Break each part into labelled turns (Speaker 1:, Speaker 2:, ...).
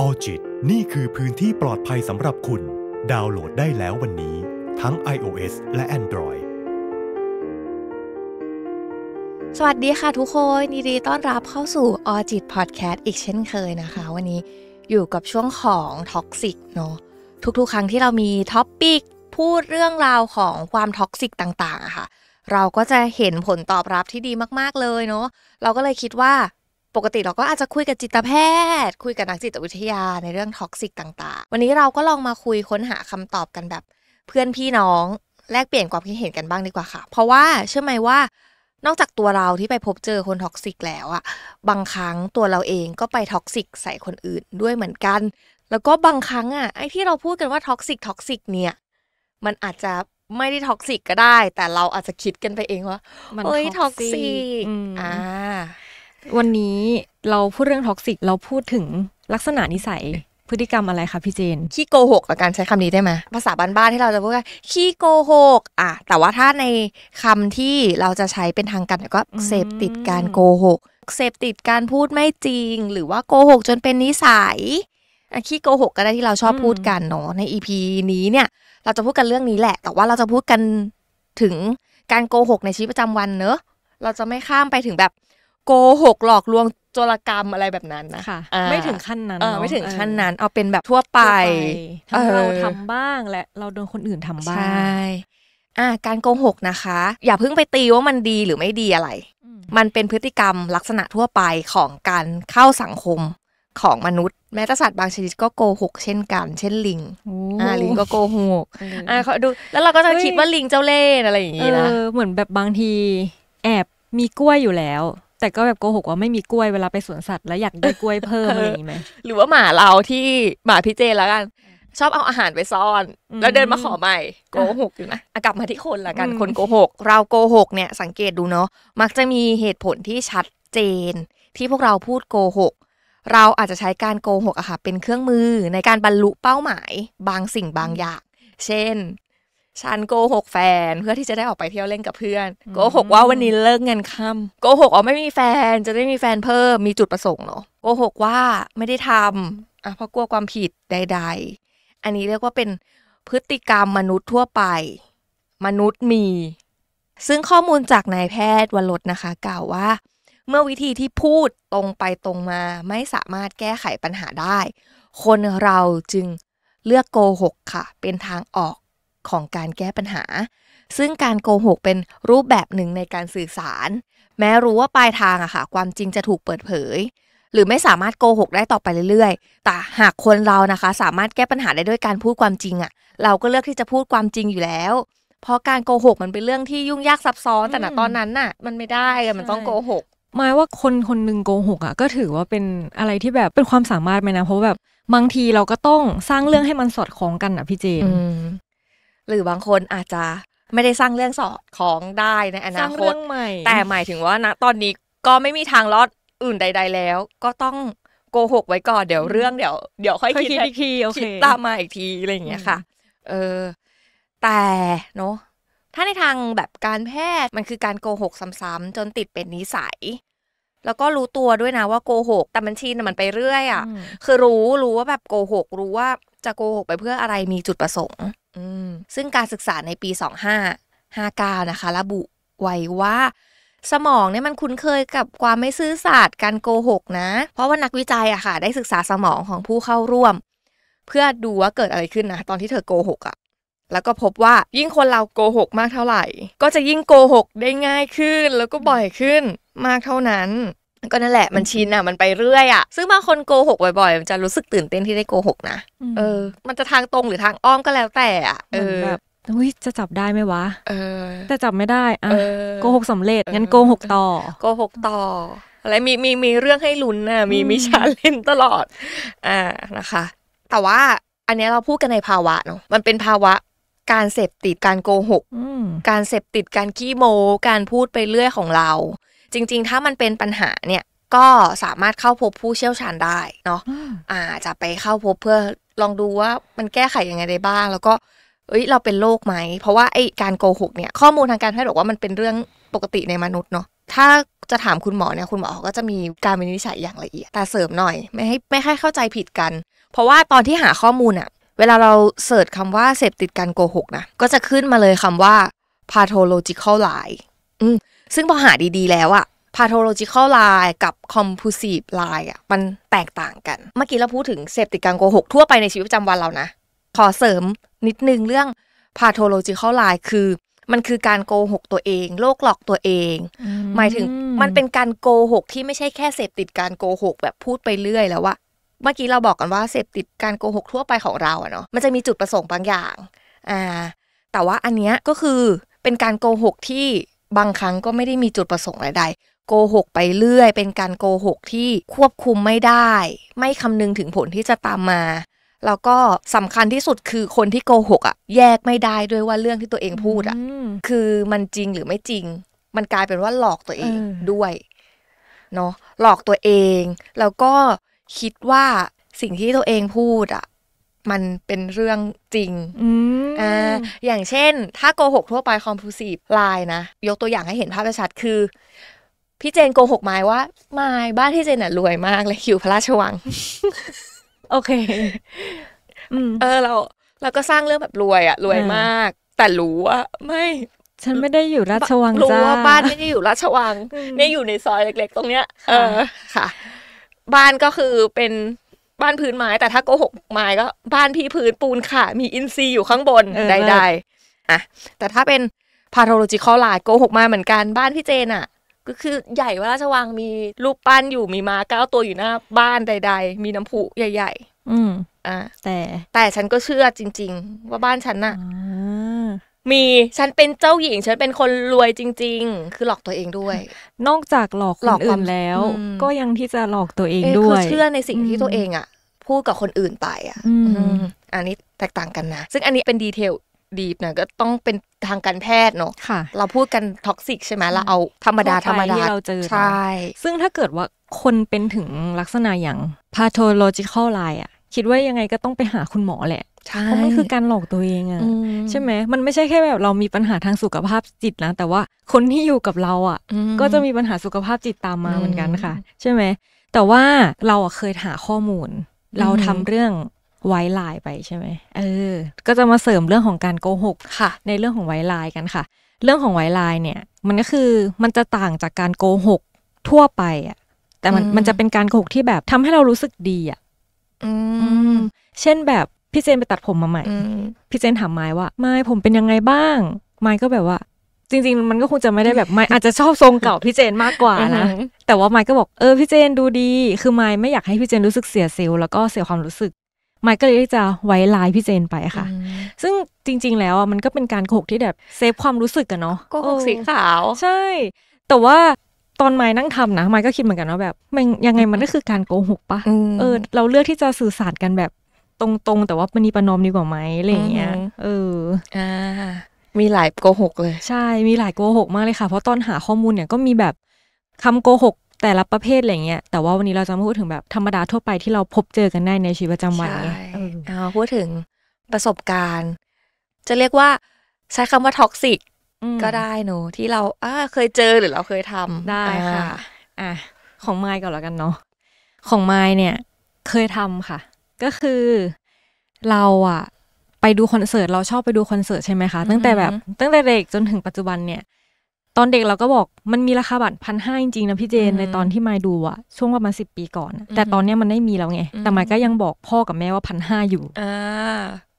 Speaker 1: ออจิตนี่คือพื้นที่ปลอดภัยสำหรับคุณ ดาวน์โหลดได้แล้ววันนี้ทั้ง iOS และ Android สวัสดีค่ะทุกคนยินดีต้อนรับเข้าสู่ออจิตพอดแคสต์อีกเช่นเคยนะคะ วันนี้อยู่กับช่วงของท็อกซิกเนาะ ทุก ๆ ครั้งที่เรามีท็อปปิก พูดเรื่องราวของความท็อกซิกต่างๆอะค่ะ เราก็จะเห็นผลตอบรับที่ดีมากๆ เลยเนาะ เราก็เลยคิดว่าปกติเราก็อาจจะคุยกับจิตแพทย์ คุยกับนักจิตวิทยาในเรื่องท็อกซิกต่าง ๆ วันนี้เราก็ลองมาคุยค้นหาคำตอบกันแบบเพื่อนพี่น้องแลกเปลี่ยนความคิดเห็นกันบ้างดีกว่าค่ะ เพราะว่าเชื่อไหมว่า นอกจากตัวเราที่ไปพบเจอคนท็อกซิกแล้วอะบางครั้งตัวเราเองก็ไปท็อกซิกใส่คนอื่นด้วยเหมือนกัน แล้วก็บางครั้งอะไอ้ที่เราพูดกันว่าท็อกซิกท็อกซิกเนี่ยมันอาจจะไม่ได้ท็อกซิกก็ได้แต่เราอาจจะคิดกันไปเองว่ามันเ้ยท็อกซิกอ่าวันนี้เราพูดเรื่องท็อกซิก เราพูดถึงลักษณะนิสัยพฤติกรรมอะไรคะ พี่เจน ขี้โกหกละกันใช้คำนี้ได้ไหมภาษาบ้านๆที่เราจะพูดกันขี้โกหกอ่ะแต่ว่าถ้าในคำที่เราจะใช้เป็นทางการก็เสพติดการโกหก เสพติดการพูดไม่จริง หรือว่าโกหกจนเป็นนิสัยขี้โกหกก็ได้ที่เราชอบพูดกันเนาะ ในอีพีนี้เนี่ยเราจะพูดกันเรื่องนี้แหละ แต่ว่าเราจะพูดกันถึงการโกหกในชีวิตประจำวันเนอะ เราจะไม่ข้ามไปถึงแบบโกหกหลอกลวงจรกรรมอะไรแบบนั้นนะค่ะไม่ถึงขั้นนั้น ไม่ถึงขั้นนั้น เอาเป็นแบบทั่วไปทั้งเราทำบ้างและ เราโดนคนอื่นทำบ้างใช่การโกหกนะคะ อย่าเพิ่งไปตีว่ามันดีหรือไม่ดีอะไร มันเป็นพฤติกรรมลักษณะทั่วไปของการเข้าสังคมของมนุษย์แม้แต่สัตว์บางชนิดก็โกหกเช่นกัน เช่นลิงอ่าลิงก็โกหกอ่าเขาดูแล้วเราก็จะคิดว่าลิงเจ้าเล่ห์อะไรอย่างนี้นะเหมือนแบบบางทีแอบมีกล้วยอยู่แล้วแต่ก็แบบโกหกว่า ไม่มีกล้วยเวลาไปสวนสัตว์แล้วอยากได้กล้วยเพิ่มอะไรอย่างนี้ไหมหรือว่าหมาเราที่หมาพี่เจแล้วกัน ชอบเอาอาหารไปซ่อน แล้วเดินมาขอใหม่ โกหกอยู่นะกลับมาที่คนละกันคนโกหกเราโกหกเนี่ยสังเกตดูเนาะมักจะมีเหตุผลที่ชัดเจนที่พวกเราพูดโกหกเราอาจจะใช้การโกหกอะค่ะเป็นเครื่องมือในการบรรลุเป้าหมาย บางสิ่งบางอย่าง เช่นฉันโกหกแฟนเพื่อที่จะได้ออกไปเที่ยวเล่นกับเพื่อนโกหกว่าวันนี้เลิกงานค่ำโกหกอ๋อไม่มีแฟน จะได้มีแฟนเพิ่มมีจุดประสงค์เนาะโกหกว่าไม่ได้ทำอ่ะเพราะกลัวความผิดใดๆ อันนี้เรียกว่าเป็นพฤติกรรมมนุษย์ทั่วไป มนุษย์มี ซึ่งข้อมูลจากนายแพทย์วรดนะคะ กล่าวว่า เมื่อวิธีที่พูดตรงไปตรงมา ไม่สามารถแก้ไขปัญหาได้ คนเราจึงเลือกโกหกค่ะ เป็นทางออกของการแก้ปัญหา ซึ่งการโกหกเป็นรูปแบบหนึ่งในการสื่อสาร แม้รู้ว่าปลายทางอะค่ะ ความจริงจะถูกเปิดเผย หรือไม่สามารถโกหกได้ต่อไปเรื่อยๆ แต่หากคนเรานะคะ สามารถแก้ปัญหาได้ด้วยการพูดความจริงอะเราก็เลือกที่จะพูดความจริงอยู่แล้ว เพราะการโกหกมันเป็นเรื่องที่ยุ่งยากซับซ้อนแต่ณตอนนั้นน่ะ มันไม่ได้มันต้องโกหกหมายว่าคนคนหนึ่งโกหกอะก็ถือว่าเป็นอะไรที่แบบเป็นความสามารถไหมนะ เพราะแบบบางทีเราก็ต้องสร้างเรื่องให้มันสอดคล้องกันอะพี่เจนหรือบางคนอาจจะไม่ได้สร้างเรื่องสอบของได้ในอนาคตสรร้างงเื่่อใหมแต่หมายถึงว่านะตอนนี้ก็ไม่มีทางรอดอื่นใด ๆ แล้วก็ต้องโกหกไว้ก่อนเดี๋ยวเรื่องเดี๋ยวเดี๋ยวค่อยคิดทีคิดตามมาอีกทีอะไรอย่างเงี้ยค่ะ เออ แต่เนาะถ้าในทางแบบการแพทย์มันคือการโกหกซ้ำๆจนติดเป็นนิสัย แล้วก็รู้ตัวด้วยนะว่าโกหกแต่มันชินมันไปเรื่อยอะ่ะคือรู้รู้ว่าแบบโกหก รู้ว่าจะโกหก ไปเพื่ออะไรมีจุดประสงค์ซึ่งการศึกษาในปี 2559 นะคะ ระบุ ไว้ว่า สมองเนี่ยมันคุ้นเคยกับความไม่ซื่อสัตย์การโกหกนะ เพราะว่านักวิจัยอะค่ะ ได้ศึกษาสมองของผู้เข้าร่วม เพื่อดูว่าเกิดอะไรขึ้นนะ ตอนที่เธอโกหกอะแล้วก็พบว่ายิ่งคนเราโกหกมากเท่าไหร่ ก็จะยิ่งโกหกได้ง่ายขึ้น แล้วก็บ่อยขึ้นมากเท่านั้นก็นั่นแหละมันชินอ่ะมันไปเรื่อยอ่ะซึ่งบางคนโกหกบ่อยๆ มันจะรู้สึกตื่นเต้นที่ได้โกหกนะเออมันจะทางตรงหรือทางอ้อมก็แล้วแต่อะเออวิุ้ยจะจับได้ไหมวะเออแต่จับไม่ได้อ่ะโกหกสำเร็จงั้นโกหกต่อโกหกต่ออะไรมีมีมีเรื่องให้ลุ้นนะมีมีชาเลนตลอดอ่านะคะ แต่ว่าอันนี้เราพูดกันในภาวะเนาะมันเป็นภาวะการเสพติดการโกหกการเสพติดการขี้โมการพูดไปเรื่อยของเราจริง ๆ ถ้ามันเป็นปัญหาเนี่ยก็สามารถเข้าพบผู้เชี่ยวชาญได้เนาะอ่าจะไปเข้าพบเพื่อลองดูว่ามันแก้ไขยังไงได้บ้าง แล้วก็เอ้ยเราเป็นโรคไหม เพราะว่าไอการโกหกเนี่ยข้อมูลทางการแพทย์บอกว่ามันเป็นเรื่องปกติในมนุษย์เนาะถ้าจะถามคุณหมอเนี่ยคุณหมอเขาก็จะมีการวินิจฉัยอย่างละเอียดแต่เสริมหน่อย ไม่ให้ไม่ให้เข้าใจผิดกัน เพราะว่าตอนที่หาข้อมูลอะเวลาเราเสิร์ชคำว่าเสพติดการโกหกนะก็จะขึ้นมาเลยคำว่า pathological lie อืมซึ่งพอหาดีๆแล้วอะ pathological lie กับ compulsive lie อะมันแตกต่างกันเมื่อกี้เราพูดถึงเสพติดการโกหกทั่วไปในชีวิตประจำวันเรานะ ขอเสริมนิดนึงเรื่อง pathological lie คือ มันคือการโกหกตัวเอง โลกหลอกตัวเอง หมายถึงมันเป็นการโกหกที่ไม่ใช่แค่เสพติดการโกหกแบบพูดไปเรื่อยแล้วว่าเมื่อกี้เราบอกกันว่าเสพติดการโกหกทั่วไปของเราอะเนาะ มันจะมีจุดประสงค์บางอย่างอ่าแต่ว่าอันเนี้ยก็คือเป็นการโกหกที่บางครั้งก็ไม่ได้มีจุดประสงค์ใดๆโกหกไปเรื่อย เป็นการโกหกที่ควบคุมไม่ได้ ไม่คำนึงถึงผลที่จะตามมา แล้วก็สำคัญที่สุดคือคนที่โกหกอ่ะแยกไม่ได้ด้วยว่าเรื่องที่ตัวเองพูดอ่ะคือมันจริงหรือไม่จริง มันกลายเป็นว่าหลอกตัวเองด้วยเนาะหลอกตัวเอง แล้วก็คิดว่าสิ่งที่ตัวเองพูดอ่ะมันเป็นเรื่องจริงอ่า อย่างเช่น ถ้าโกหกทั่วไปคอมพูซีฟลายนะ ยกตัวอย่างให้เห็นภาพชัดคือ พี่เจนโกหกไมายว่าไมายบ้านที่เจนน่ะรวยมาก เลยอยู่พระราชวัง โอเคเออ เราเราก็สร้างเรื่องแบบรวยอะรวยมาก แต่รู้ว่าไม่ ฉันไม่ได้อยู่ราชวังจ้ารู้ว่าบ้านไม่ได้อยู่ราชวังเนี่ยอยู่ในซอยเล็ก ๆ ตรงเนี้ย เออ ค่ะ บ้านก็คือเป็นบ้านพื้นไม้ แต่ถ้าโกหกไม้ก็บ้านพี่พื้นปูนค่ะ มีอินซีอยู่ข้างบนได้ๆอ่ะแต่ถ้าเป็นพาโทโลจิคอลไลน์โกหกมาเหมือนกันบ้านพี่เจนอ่ะ ก็คือใหญ่ว่าราชวังมีรูปปั้นอยู่มีม้าเก้าตัวอยู่หน้า บ้านใดๆ มีน้ำพุใหญ่ ๆ อืมอ่ะแต่แต่ฉันก็เชื่อจริงๆ ว่าบ้านฉันน่ะมีฉันเป็นเจ้าหญิงฉันเป็นคนรวยจริง ๆ คือหลอกตัวเองด้วย นอกจากหลอกคนอื่นแล้ว ก็ยังที่จะหลอกตัวเองด้วยคือเชื่อในสิ่งที่ตัวเองอ่ะพูดกับคนอื่นไปอ่ะอันนี้แตกต่างกันนะ ซึ่งอันนี้เป็นดีเทลดีบนะก็ต้องเป็นทางการแพทย์เนาะะเราพูดกันท็อกซิกใช่ไหมเราเอาธรรมดาธรรมดาเราเจอใช่ซึ่งถ้าเกิดว่าคนเป็นถึงลักษณะอย่าง pathological lie อ่ะคิดว่ายังไงก็ต้องไปหาคุณหมอแหละเพราะมันคือการหลอกตัวเองอะใช่ไหมมันไม่ใช่แค่แบบ เรามีปัญหาทางสุขภาพจิตนะแต่ว่าคนที่อยู่กับเราอะก็จะมีปัญหาสุขภาพจิตตามมาเหมือนกันค่ะ ใช่ไหมแต่ว่าเราอะเคยหาข้อมูล เราทำเรื่องไวไลน์ไปใช่ไหมเออ ก็จะมาเสริมเรื่องของการโกหกค่ะ ในเรื่องของไวไลน์กันค่ะ เรื่องของไวไลน์เนี่ย มันก็คือมันจะต่างจากการโกหกทั่วไปอ่ะแต่มันมันจะเป็นการโกหกที่แบบ ทำให้เรารู้สึกดีอะเช่นแบบพี่เจนไปตัดผมมาใหม่ พี่เจนถามไม้ว่าไม้ผมเป็นยังไงบ้างไม้ก็แบบว่า จริง ๆ มันก็คงจะไม่ได้แบบไม้อาจจะชอบทรงเก่าพี่เจนมากกว่านะแต่ว่าไม้ก็บอกเออพี่เจนดูดีคือไม้ไม่อยากให้พี่เจนรู้สึกเสียเซลล์แล้วก็เสียความรู้สึก ไม้ก็เลยจะไว้ลายพี่เจนไปค่ะ ซึ่งจริง ๆแล้วอ่ะมันก็เป็นการโขกที่แบบเซฟความรู้สึกอะเนาะโขกสีขาวใช่ แต่ว่าตอนไม้นั่งทำนะไม้ก็คิดเหมือนกันว่าแบบยังไงมันก็คือการโกหกปะเออ เราเลือกที่จะสื่อสารกันแบบตรงๆ แต่ว่าปณีประนอมดีกว่าไหมอะไรอย่างเงี้ยเอออ่ามีหลายโกหก เลย ใช่ มีหลายโกหก มากเลยค่ะ เพราะตอนหาข้อมูลเนี่ยก็มีแบบคำโกหก แต่ละประเภทอะไรเงี้ยแต่ว่าวันนี้เราจะมาพูดถึงแบบธรรมดาทั่วไปที่เราพบเจอกันได้ในชีวิตประจำวันใช่เอาพูดถึงประสบการณ์ จะเรียกว่าใช้คำว่าท็อกซิกก็ได้หนู ที่เราเคยเจอหรือเราเคยทำได้ค่ะอ่าของไมค์ก่อนแล้วกันเนาะของไมค์เนี่ย เคยทำค่ะก็คือ เราอะไปดูคอนเสิร์ตเราชอบไปดูคอนเสิร์ตใช่ไหมคะตั้งแต่แบบ ตั้งแต่เด็กจนถึงปัจจุบันเนี่ย ตอนเด็กเราก็บอกมันมีราคาบัตรพันห้าจริงๆนะพี่เจนในตอนที่มาดูอะช่วงประมาณสิบปีก่อน แต่ตอนเนี้ยมันได้มีแล้วไงแต่มายก็ยังบอกพ่อกับแม่ ว่าพันห้าอยู่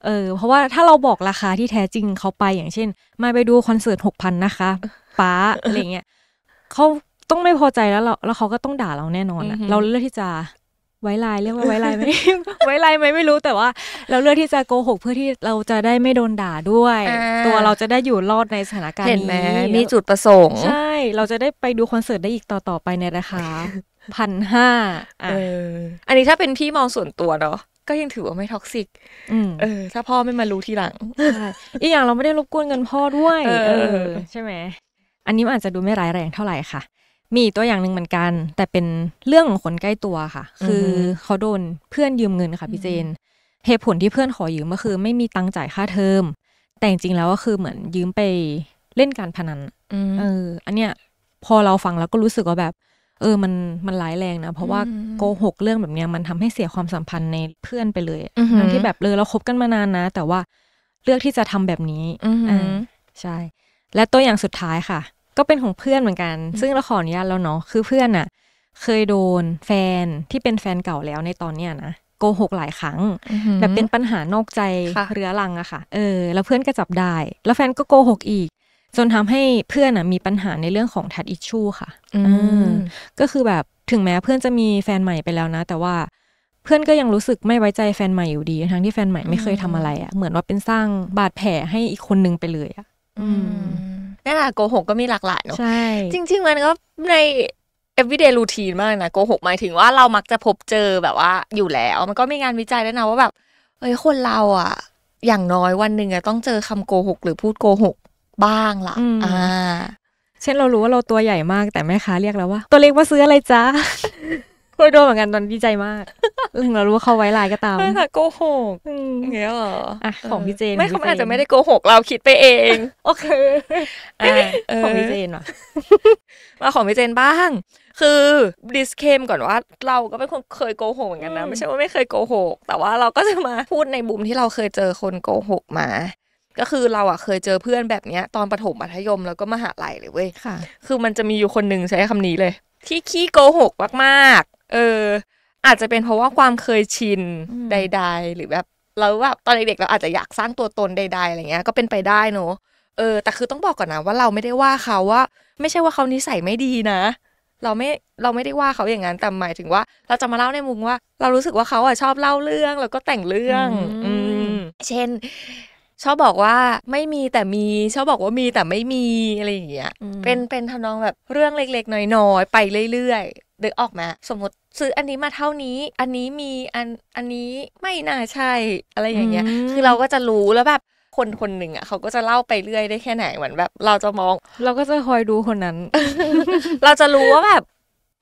Speaker 1: เออ เพราะว่าถ้าเราบอกราคาที่แท้จริงเขาไปอย่างเช่นมาไปดูคอนเสิร์ตหกพันนะคะป้าอะไรเงี้ยเขาต้องไม่พอใจแล้วเราแล้วเขาก็ต้องด่าเราแน่นอนอะเราเลือกที่จะไว้ลายเรียกว่าไว้ลายไหมไว้ลายไหมไม่รู้แต่ว่า เราเลือกที่จะโกหกเพื่อที่เราจะได้ไม่โดนด่าด้วย ตัวเราจะได้อยู่รอดในสถานการณ์นี้มีจุดประสงค์ใช่เราจะได้ไปดูคอนเสิร์ตได้อีกต่อๆไปในราคาพันห้าอันนี้ถ้าเป็นพี่มองส่วนตัวเนาะก็ยังถือว่าไม่ท็อกซิกเออถ้าพ่อไม่มารู้ทีหลังอีกอย่างเราไม่ได้รบกวนเงินพ่อด้วยเออใช่ไหมอันนี้อาจจะดูไม่ร้ายแรงเท่าไหร่ค่ะมีตัวอย่างหนึ่งเหมือนกัน แต่เป็นเรื่องของคนใกล้ตัวค่ะ คือเขาโดนเพื่อนยืมเงินค่ะพี่เจน เหตุผลที่เพื่อนขอยืมก็คือ ไม่มีตังค์จ่ายค่าเทอม แต่จริงแล้วก็คือเหมือนยืมไปเล่นการพนันเออ อันเนี้ยพอเราฟังแล้วก็รู้สึกว่าแบบ เออมันมันร้ายแรงนะเพราะว่าโกหกเรื่องแบบเนี้ยมันทำให้เสียความสัมพันธ์ในเพื่อนไปเลยทั้งที่แบบเลยเราคบกันมานานนะแต่ว่าเลือกที่จะทำแบบนี้อใช่ และตัวอย่างสุดท้ายค่ะก็เป็นของเพื่อนเหมือนกันซึ่งเราขออนุญาตแล้วเนาะคือเพื่อนอะเคยโดน แฟนที่เป็นแฟนเก่าแล้วในตอนเนี้ยนะโกหกหลายครั้ง แบบเป็นปัญหานอกใจเรื้อรังอะค่ะเออแล้วเพื่อนก็จับได้ แล้วแฟนก็โกหกอีก จนทำให้เพื่อนอะมีปัญหาในเรื่องของทัดอิชชูค่ะ อืก็คือแบบถึงแม้เพื่อนจะมีแฟนใหม่ไปแล้วนะ แต่ว่า เพื่อนก็ยังรู้สึกไม่ไว้ใจแฟนใหม่อยู่ดี ทั้งที่แฟนใหม่ไม่เคยทำอะไรอะเหมือนว่าเป็นสร้างบาดแผลให้อีกคนนึงไปเลยอะอืมนี่แหละโกหกก็มีหลากหลายเนาะใช่จริง ๆ มันก็ใน everyday routine มากนะ โกหกหมายถึงว่าเรามักจะพบเจอแบบว่าอยู่แล้วมันก็มีงานวิจัยแล้วนะ ว่าแบบเอ้ย คนเราอ่ะ อย่างน้อยวันหนึ่งอะต้องเจอคำโกหกหรือพูดโกหกบ้างล่ะอ่า เช่นเรารู้ว่าเราตัวใหญ่มาก แต่แม่ค้าเรียกแล้วว่า ตัวเล็กว่าซื้ออะไรจ้าคยโดนเหมือนกันตอนดีใจมากถึงเรารู้ว่าเขาไว้ลายก็ตามไม่ค่ะโกหกอย่างเงี้ยหรออ่ะของพี่เจน ไม่เขาอาจจะไม่ได้โกหกเราคิดไปเอง โอเคของพี่เจนว่ะมาของพี่เจนบ้าง คือดิสเคมก่อนว่าเราก็เป็นคนเคยโกหกเหมือนกันนะ ไม่ใช่ว่าไม่เคยโกหก แต่ว่าเราก็จะมาพูดในบุมที่เราเคยเจอคนโกหกมา ก็คือเราอ่ะเคยเจอเพื่อนแบบเนี้ย ตอนประถมมัธยมแล้วก็มหาลัยเลยเว้ยคือมันจะมีอยู่คนหนึ่งใช้คำนี้เลย ที่ขี้โกหก มากเอออาจจะเป็นเพราะว่าความเคยชินใด ๆ หรือแบบ เราแบบตอนเด็กๆเราอาจจะอยากสร้างตัวตนใด ๆอะไรเงี้ยก็เป็นไปได้เนอะเออ แต่คือต้องบอกก่อนนะว่าเราไม่ได้ว่าเขาว่า ไม่ใช่ว่าเขานิสัยไม่ดีนะ เราไม่เราไม่ได้ว่าเขาอย่างนั้นแต่หมายถึงว่าเราจะมาเล่าในมุมว่าเรารู้สึกว่าเขาอ่ะชอบเล่าเรื่องแล้วก็แต่งเรื่อง อืมเช่นชอบบอกว่าไม่มีแต่มีชอบบอกว่ามีแต่ไม่มีอะไรอย่างเงี้ยเป็นเป็นทำนองแบบเรื่องเล็กๆ น้อยๆ ไปเรื่อยๆเดอกออกมาสมมติ ซื้ออันนี้มาเท่านี้อันนี้มีอันอันนี้ไม่น่าใช่อะไรอย่างเงี้ย คือเราก็จะรู้แล้วแบบคนคนหนึ่งอ่ะเขาก็จะเล่าไปเรื่อยได้แค่ไหนเหมือนแบบเราจะมอง เราก็จะคอยดูคนนั้น เราจะรู้ว่าแบบ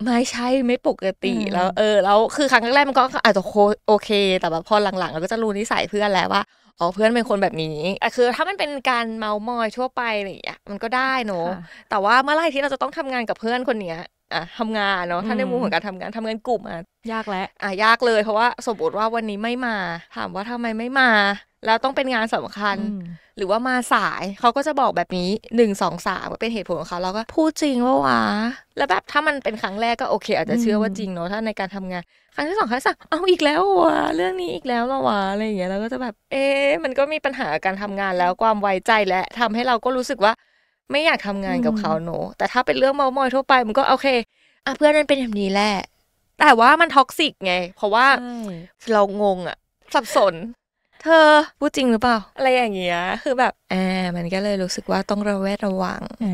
Speaker 1: ไม่ใช่ ไม่ปกติแล้ว เออแล้วคือครั้งแรกมันก็อาจจะโอเค แต่แบบพอหลังๆ เราก็จะรู้นิสัยเพื่อนแล้วว่าอ๋อเพื่อนเป็นคนแบบนี้ อ่ะคือถ้ามันเป็นการเมามอยทั่วไปอะไรอย่างเงี้ยมันก็ได้เนาะแต่ว่าเมื่อไรที่เราจะต้องทำงานกับเพื่อนคนเนี้ยอ่ะทำงานเนาะถ้าในมุมของการทำงานทำงานกลุ่มอ่ะ ยากแล้วอ่ะยากเลยเพราะว่าสมมติว่าวันนี้ไม่มา ถามว่าทำไมไม่มาแล้วต้องเป็นงานสำคัญ หรือว่ามาสายเขาก็จะบอกแบบนี้หนึ่งสองสามเป็นเหตุผลของเขาเราก็พูดจริงว่าวะแล้วแบบถ้ามันเป็นครั้งแรกก็โอเค อาจจะเชื่อว่าจริงเนาะถ้าในการทำงาน ครั้งที่สองครั้งที่สามเอาอีกแล้ววะเรื่องนี้อีกแล้วละวะอะไรอย่างเงี้ยเราก็จะแบบ เอ๊มันก็มีปัญหาการทำงานแล้วความไว้ใจและทำให้เราก็รู้สึกว่า ไม่อยากทำงานกับเขาโนแต่ถ้าเป็นเรื่องเมามอยทั่วไปมันก็โอเคอ่ะเพื่อนนันเป็นแบบนี้แหละแต่ว่ามันท็อกซิกไง เพราะว่าเรางงอะสับสนเธอพูดจริงหรือเปล่าอะไรอย่างเงี้ยคือแบบอ่ามันก็เลยรู้สึกว่าต้องระแวดระวังอื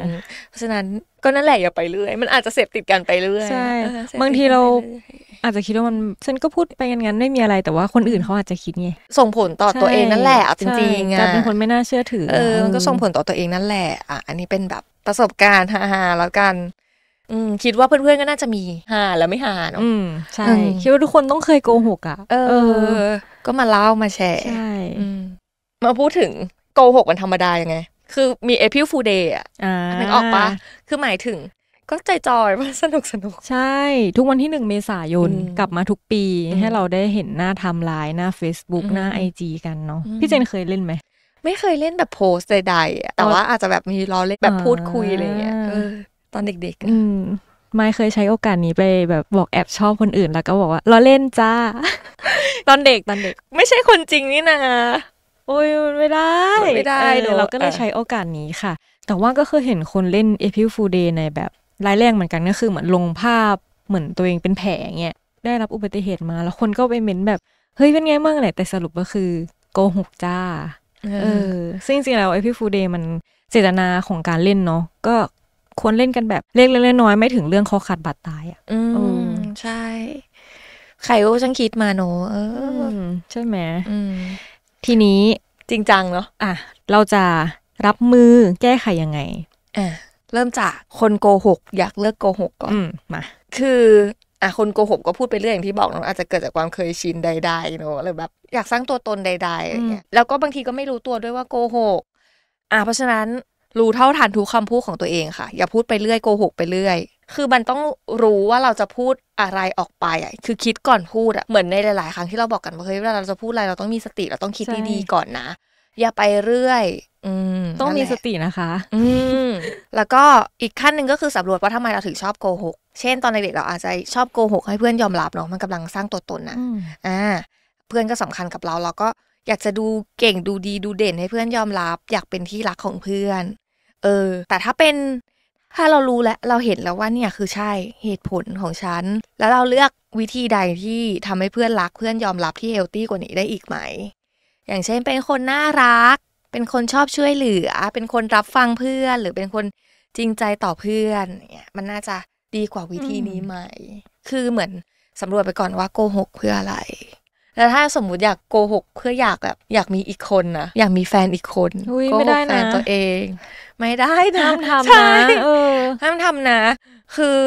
Speaker 1: มเพราะฉะนั้นก็นั่นแหละอย่าไปเรื่อย มันอาจจะเสพติดกันไปเรื่อยใช่ บางทีเรา อาจจะคิดว่ามันฉันก็พูดไปงั้นๆไม่มีอะไรแต่ว่าคนอื่นเขาอาจจะคิดไงส่งผลต่อตัวเองนั่นแหละจริงๆอ่ะเป็นคนไม่น่าเชื่อถือเออมันก็ส่งผลต่อตัวเองนั่นแหละอ่ะอันนี้เป็นแบบประสบการณ์ฮาๆแล้วกันอคิดว่าเพื่อนๆก็น่าจะมีหาแล้วไม่หาเนาะใช่ คิดว่าทุกคนต้องเคยโกหกอ่ะเออ ก็มาเล่ามาแชร์ใช่มาพูดถึงโกหกมันธรรมดายังไง คือมีเอพิลฟูเดย์อ่ะนึกออกปะคือหมายถึง ก็ใจจอยมันสนุกสนุกใช่ ทุกวันที่หนึ่งเมษายน กลับมาทุกปีให้เราได้เห็นหน้าทำลายหน้า Facebook หน้า IG กันเนาะพี่เจนเคยเล่นไหมไม่เคยเล่นแบบโพสใดๆแต่ว่าอาจจะแบบมีรอเล่นแบบพูดคุยอะไรเงี้ยตอนเด็กๆอืมไม่เคยใช้โอกาสนี้ไปแบบบอกแอบชอบคนอื่น แล้วก็บอกว่าเราเล่นจ้า ตอนเด็กตอนเด็กไม่ใช่คนจริงนี่นะโอ้ยมันไม่ได้ไม่ได้เรา ก็เลยใช้โอกาสนี้ค่ะ แต่ว่าก็คือเห็นคนเล่นเอพิลฟูเดย์ในแบบรายแรกเหมือนกันก็คือเหมือนลงภาพเหมือนตัวเองเป็นแผลเงี้ยได้รับอุบัติเหตุมาแล้วคนก็ไปเม้นแบบเฮ้ยเป็นไงบ้างแหละแต่สรุปก็คือโกหกจ้าเออซึ่งจริงๆแล้วไอพี่ฟูเดย์มันเจตนาของการเล่นเนาะก็ควรเล่นกันแบบ เล็กเล็กน้อยไม่ถึงเรื่องคอขาดบาดตาย อ่ะ อืมใช่ใครก็ช่างคิดมาโนเออใช่ไหมทีนี้จริงจังเนาะอ่ะเราจะรับมือแก้ไขยังไงอ่ะเริ่มจากคนโกหก อยากเลิกโกหกก่อนมา คือ อ่ะ คนโกหกก็พูดไปเรื่องอย่างที่บอกเนาะอาจจะเกิดจากความเคยชินใดๆเนาะหรือแบบ อยากสร้างตัวตนใดๆอะไรเงี้ยแล้วก็บางทีก็ไม่รู้ตัวด้วยว่าโกหก อ่ะเพราะฉะนั้นรู้เท่าทันทุกคำพูดของตัวเองค่ะ อย่าพูดไปเรื่อยโกหกไปเรื่อยคือมันต้องรู้ว่าเราจะพูดอะไรออกไปอ่ะคือคิดก่อนพูดอ่ะเหมือนในหลายๆ ครั้งที่เราบอกกันว่าเฮ้ยเวลาเราจะพูดอะไรเราต้องมีสติเราต้องคิดดีๆก่อนนะ อย่าไปเรื่อยต้องมีสตินะคะ อืมแล้วก็อีกขั้นหนึ่งก็คือสำรวจว่าทำไมเราถึงชอบโกหกเช่นตอนเด็กเราอาจจะชอบโกหกให้เพื่อนยอมรับเนาะมันกำลังสร้างตัวตนนะอ่าเพื่อนก็สำคัญกับเราเราก็อยากจะดูเก่งดูดีดูเด่นให้เพื่อนยอมรับ อยากเป็นที่รักของเพื่อนเออ แต่ถ้าเป็น ถ้าเรารู้และเราเห็นแล้วว่าเนี่ยคือใช่ เหตุผลของฉัน แล้วเราเลือกวิธีใดที่ทำให้เพื่อนรักเพื่อนยอมรับที่เฮลตี้กว่านี้ได้อีกไหม อย่างเช่นเป็นคนน่ารัก เป็นคนชอบช่วยเหลือ เป็นคนรับฟังเพื่อน หรือเป็นคนจริงใจต่อเพื่อนเนี่ย มันน่าจะดีกว่าวิธีนี้ไหม คือเหมือนสำรวจไปก่อนว่าโกหกเพื่ออะไรแล้วถ้าสมมุติอยากโกหกเพื่ออยากแบบ อยากมีอีกคนนะอยากมีแฟนอีกคนโกหกแฟนตัวเองไม่ได้นะห้ามทำนะห้ามทำนะ คือ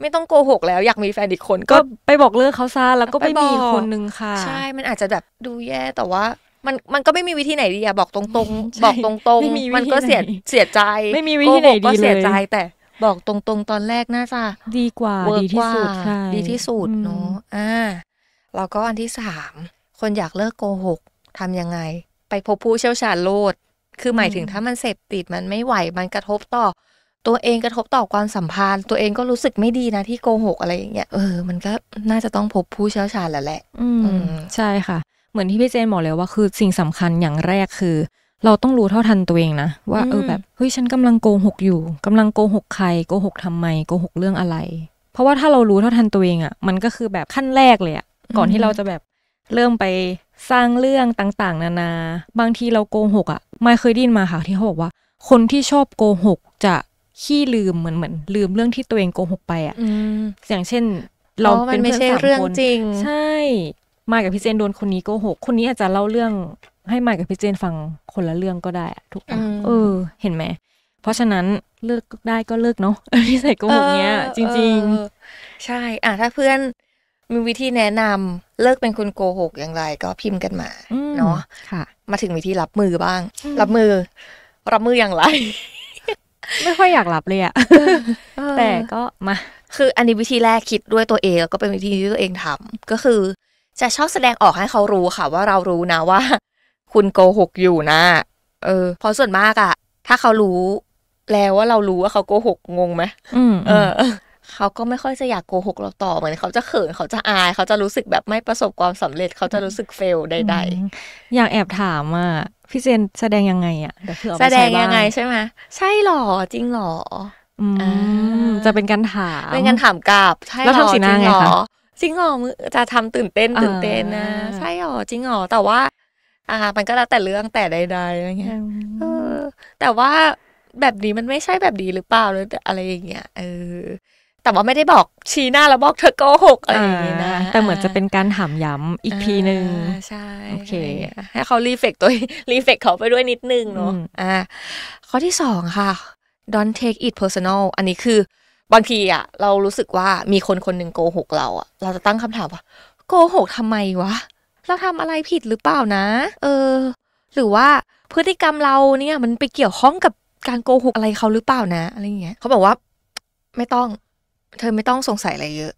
Speaker 1: ไม่ต้องโกหก แล้ว อยากมีแฟนอีกคนก็ไปบอกเลิกเขาซะแล้วก็ไปมีคนนึงค่ะ ใช่มันอาจจะแบบดูแย่แต่ว่า มันมันก็ไม่มีวิธีไหนดีอะบอกตรงตรงบอกตรงตรงมันก็เสียเสียใจไม่มีวิธีไหนดีเลยก็เสียใจแต่บอกตรงๆ ตอนแรกน่าจะดีกว่าดีที่สุดดีที่สุดเนาะอ่าแล้วก็อันที่สามคนอยากเลิกโกหกทำยังไง ไปพบผู้เชี่ยวชาญโลด คือหมายถึงถ้ามันเสพติดมันไม่ไหว มันกระทบต่อ ตัวเองกระทบต่อความสัมพันธ์ ตัวเองก็รู้สึกไม่ดีนะที่โกหกอะไรอย่างเงี้ย เออ มันก็น่าจะต้องพบผู้เชี่ยวชาญแล้วแหละ อืมใช่ค่ะ เหมือนที่พี่เจนบอกเลยว่าคือสิ่งสำคัญอย่างแรกคือ เราต้องรู้เท่าทันตัวเองนะว่าเออแบบเฮ้ยฉันกำลังโกหกอยู่กำลังโกหกใครโกหกทำไมโกหกเรื่องอะไร เพราะว่าถ้าเรารู้เท่าทันตัวเองอะ่ะมันก็คือแบบขั้นแรกเลยอะ่ะก่อนที่เราจะแบบเริ่มไปสร้างเรื่องต่าง ๆ นานา บางทีเราโกหกอ่ะไม่เคยด้ินมาค่ะที่เขาบอกว่าคนที่ชอบโกหกจะขี้ลืมเหมือนเหมือน ลืมเรื่องที่ตัวเองโกหกไปอ่ะอย่างเช่นเราเป็นเพื่อนสามคนจริง ใช่ มากับพี่เจนโดนคนนี้โกหกคนนี้อาจจะเล่าเรื่องให้มากับพี่เจนฟังคนละเรื่องก็ได้ทุกคนเออเห็นไหม เพราะฉะนั้นเลิกได้ก็เลิกเนาะที่ใส่โกหกเนี้ย จริงๆ ใช่ อ่ะถ้าเพื่อนมีวิธีแนะนำเลิกเป็นคนโกหกอย่างไรก็พิมพ์กันมาเนาะมาถึงวิธีรับมือบ้างรับมือรับมืออย่างไร ไม่ค่อยอยากรับเลยอะแต่ก็มา คืออันนี้วิธีแรกคิดด้วยตัวเอง แล้วก็เป็นวิธีที่ตัวเองทำ ก็คือ จะชอบแสดงออกให้เขารู้ค่ะ ว่าเรารู้นะว่า คุณโกหกอยู่นะเออเพราะส่วนมากอะถ้าเขารู้แล้วว่าเรารู้ว่าเขาโกหกงงไหมเออเขาก็ไม่ค่อยจะอยากโกหกเราต่อเหมือนเขาจะเขินเขาจะอาย เขาจะรู้สึกแบบไม่ประสบความสำเร็จ เขาจะรู้สึกเฟลใดๆอยากแอบถามอ่ะพี่เจนแสดงยังไงอ่ะแสดงยังไงใช่ไหมใช่หรอจริงหรออืมจะเป็นการถามเป็นการถามกลับใช่หรอจริงหรอจริงหรออจะทำตื่นเต้นตื่นเต้นนะใช่หรอจริงหรอ แต่ว่าอ่ามันก็แล้วแต่เรื่องแต่ใดๆอะไรเงี้ยแต่ว่าแบบนี้มันไม่ใช่แบบดีหรือเปล่าหรืออะไรอย่างเงี้ยเออแต่ว่าไม่ได้บอกชี้หน้า แล้วบอกเธอโกหกอะไรอย่างนี้นะแต่เหมือนจะเป็นการถามย้ำอีกทีหนึ่งใช่ โอเค ให้เขารีเฟกตัวรีเฟกเขาไปด้วยนิดนึงเนาะอ่าข้อที่สองค่ะ don't take it personal อันนี้คือบางทีอ่ะ เรารู้สึกว่ามีคนคนหนึ่งโกหกเราอ่ะ เราจะตั้งคำถามว่าโกหกทำไมวะ เราทำอะไรผิดหรือเปล่านะ เออ หรือว่าพฤติกรรมเราเนี่ย มันไปเกี่ยวข้องกับการโกหกอะไรเขาหรือเปล่านะ อะไรอย่างเงี้ยเขาบอกว่า ไม่ต้องเธอไม่ต้องสงสัยอะไรเยอะ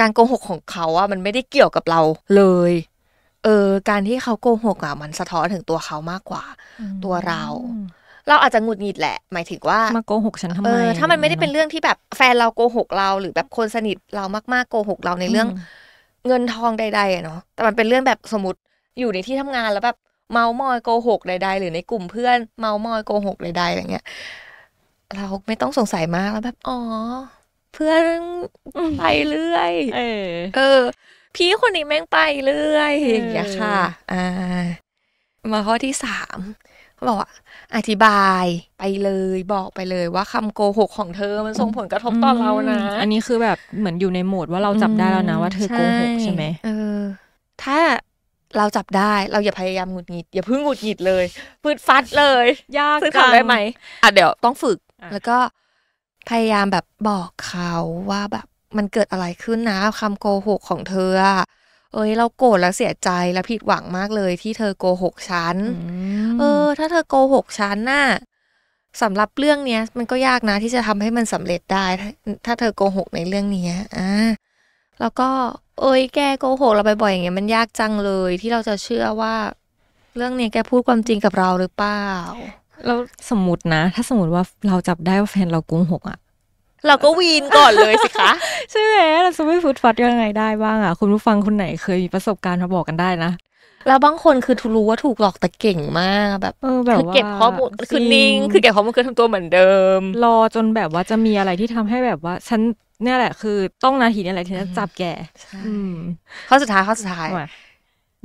Speaker 1: การโกหกของเขาอะมันไม่ได้เกี่ยวกับเราเลย เออ การที่เขาโกหกอะมันสะท้อนถึงตัวเขามากกว่า ตัวเรา เราอาจจะหงุดหงิดแหละ หมายถึงว่ามาโกหกฉันทำไมถ้ามันไม่ได้เป็นเรื่องที่แบบแฟนเราโกหกเราหรือแบบคนสนิทเรามากๆโกหก เราในเรื่องเงินทองใดๆเนาะ แต่มันเป็นเรื่องแบบสมมติอยู่ในที่ทำงานแล้วแบบเมามอยโกหกใดๆหรือในกลุ่มเพื่อนเมามอยโกหกใดๆอะไรเงี้ย เราไม่ต้องสงสัยมากแล้วแบบ อ๋อเพื่อนไปเรื่อย เออเออ พี่คนนี้แม่งไปเรื่อยอย่างเงี้ยค่ะอ่ามาข้อที่สามเขาบอกว่า อธิบายไปเลย บอกไปเลยว่าคำโกหกของเธอมันส่งผลกระทบต่อเรานะอันนี้คือแบบ เหมือนอยู่ในโหมดว่าเราจับได้แล้วนะว่าเธอโกหกใช่ไหมเออ ถ้าเราจับได้ เราอย่าพยายามหงุดหงิด อย่าพึ่งหงุดหงิดเลยฟืดฟัดเลยยากซึ่งทำได้ไหมอ่ะเดี๋ยวต้องฝึกแล้วก็พยายามแบบบอกเขาว่าแบบมันเกิดอะไรขึ้นนะคำโกหกของเธอ เอ้ยเราโกรธแล้วเสียใจแล้วผิดหวังมากเลยที่เธอโกหกฉัน เออ ถ้าเธอโกหกฉันน่ะสำหรับเรื่องเนี้ยมันก็ยากนะที่จะทำให้มันสำเร็จได้ ถ้าเธอโกหกในเรื่องนี้อ่าแล้วก็เอ้ยแกโกหก เราบ่อยๆอย่างเงี้ยมันยากจังเลย ที่เราจะเชื่อว่า เรื่องนี้แกพูดความจริงกับเราหรือเปล่าแล้วสมมตินะถ้าสมมติว่าเราจับได้ว่าแฟนเรากุ้งหกอ่ะเราก็วีนก่อนเลยสิคะใช่ไหมเราจะไม่ฟุดฟัดยังไงได้บ้างอ่ะ คุณผู้ฟังคนไหนเคยมีประสบการณ์มาบอกกันได้นะ แล้วบางคนคือทุรู้ว่าถูกหลอกแต่เก่งมากแบบเคือเก็บข้อมูลคือนิ่งคือเก็บข้อมูลคือทำตัวเหมือนเดิมรอจนแบบว่าจะมีอะไรที่ทำให้แบบว่า ฉันเนี่ยแหละ คือต้องนาทีนี้แหละที่จะจับแกข้อสุดท้ายข้อสุดท้าย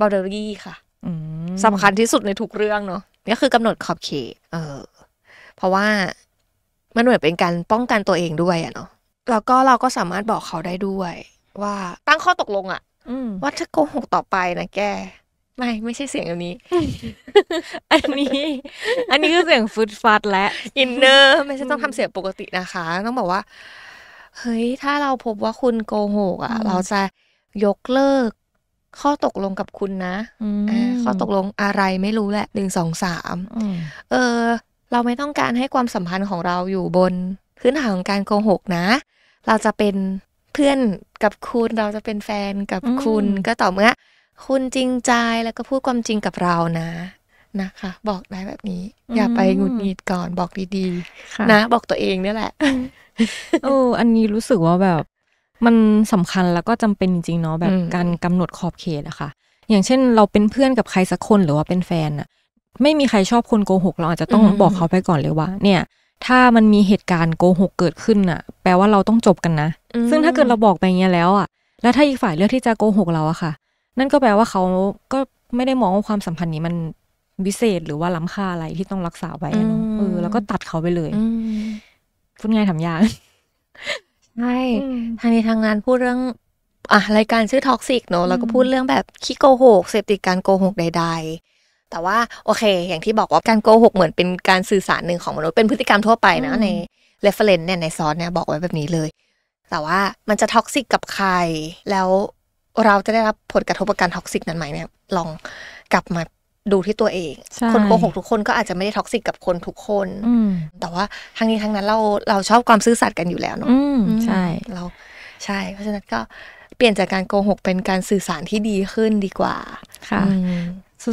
Speaker 1: บาเดอรี่ค่ะสำคัญที่สุดในทุกเรื่องเนาะก็คือกำหนดขอบเขต เออ เพราะว่ามันเหมือนเป็นการป้องกันตัวเองด้วยอะเนาะ แล้วก็เราก็สามารถบอกเขาได้ด้วย ว่าตั้งข้อตกลงอะว่าถ้าโกหกต่อไปนะแก ไม่ไม่ใช่เสียงอันนี้ อันนี้ อันนี้คือเสียงฟุดฟัดและอินเนอร์ไม่ใช่ต้องทำเสียงปกตินะคะต้องบอกว่า เฮ้ย ถ้าเราพบว่าคุณโกหกอะเราจะยกเลิกข้อตกลงกับคุณนะข้อตกลงอะไรไม่รู้แหละ หนึ่งสองสามเออเราไม่ต้องการให้ความสัมพันธ์ของเราอยู่บนพื้นฐานของการโกหกนะ เราจะเป็นเพื่อนกับคุณ เราจะเป็นแฟนกับคุณก็ต่อเมื่อ คุณจริงใจแล้วก็พูดความจริงกับเรานะ นะคะ บอกได้แบบนี้ อย่าไปหงุดหงิดก่อน บอกดีๆ นะ บอกตัวเองเนี่แหละ โอ้ อันนี้รู้สึกว่าแบบมันสำคัญแล้วก็จำเป็นจริงๆเนาะแบบการกำหนดขอบเขตอะค่ะอย่างเช่นเราเป็นเพื่อนกับใครสักคนหรือว่าเป็นแฟนอะไม่มีใครชอบคนโกหก เราอาจจะต้องบอกเขาไปก่อนเลยว่า เนี่ย ถ้ามันมีเหตุการณ์โกหกเกิดขึ้นอะแปลว่าเราต้องจบกันนะซึ่งถ้าเกิดเราบอกไปเงี้ยแล้วอะแล้วถ้าอีกฝ่ายเลือกที่จะโกหกเราอะค่ะ นั่นก็แปลว่าเขาก็ไม่ได้มองว่าความสัมพันธ์นี้มันวิเศษหรือว่าล้ำค่าอะไรที่ต้องรักษาไว้เนาะเออแล้วก็ตัดเขาไปเลยพูดง่ายทำยากใช่ทางนี้ทางนั้นพูดเรื่องอ่ะรายการชื่อท็อกซิกเนอะแล้วก็พูดเรื่องแบบขี้โกหกเสพติดการโกหกใด ๆ แต่ว่าโอเค อย่างที่บอกว่าการโกหก เหมือนเป็นการสื่อสารหนึ่งของมนุษย์ เป็นพฤติกรรมทั่วไปนะในเรฟเฟลนเนี่ย ในซอสเนี่ย บอกไว้แบบนี้เลย แต่ว่ามันจะท็อกซิกกับใคร แล้วเราจะได้รับผลกระทบกับการท็อกซิกนั้นไหมเนี่ยลองกลับมาดูที่ตัวเอง คนโกหก ทุกคนก็อาจจะไม่ได้ท็อกซิกกับคนทุกคนแต่ว่าทั้งนี้ทั้งนั้นเราเราชอบความซื่อสัตย์กันอยู่แล้วเนาะใช่ เราใช่ เพราะฉะนั้นก็เปลี่ยนจากการโกหกเป็นการสื่อสารที่ดีขึ้นดีกว่า ค่ะ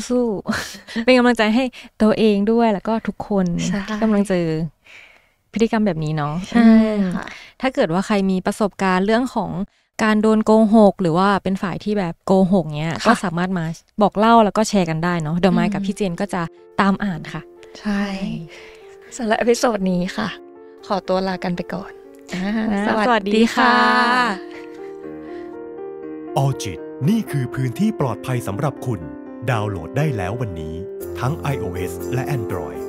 Speaker 1: สู้ๆ เป็นกำลังใจให้ตัวเองด้วยแล้วก็ทุกคนที่กำลังเจอพฤติกรรมแบบนี้เนาะใช่ค่ะ ถ้าเกิดว่าใครมีประสบการณ์เรื่องของการโดนโกหกหรือว่าเป็นฝ่ายที่แบบโกหกเนี้ย ก็สามารถมาบอกเล่าแล้วก็แชร์กันได้เนาะ เดอะไมกับพี่เจนก็จะตามอ่านค่ะ ใช่สำหรับเอพิโซดนี้ค่ะ ขอตัวลากันไปก่อน สวัสดีค่ะออจิต นี่คือพื้นที่ปลอดภัยสำหรับคุณ ดาวน์โหลดได้แล้ววันนี้ ทั้ง iOS และ Android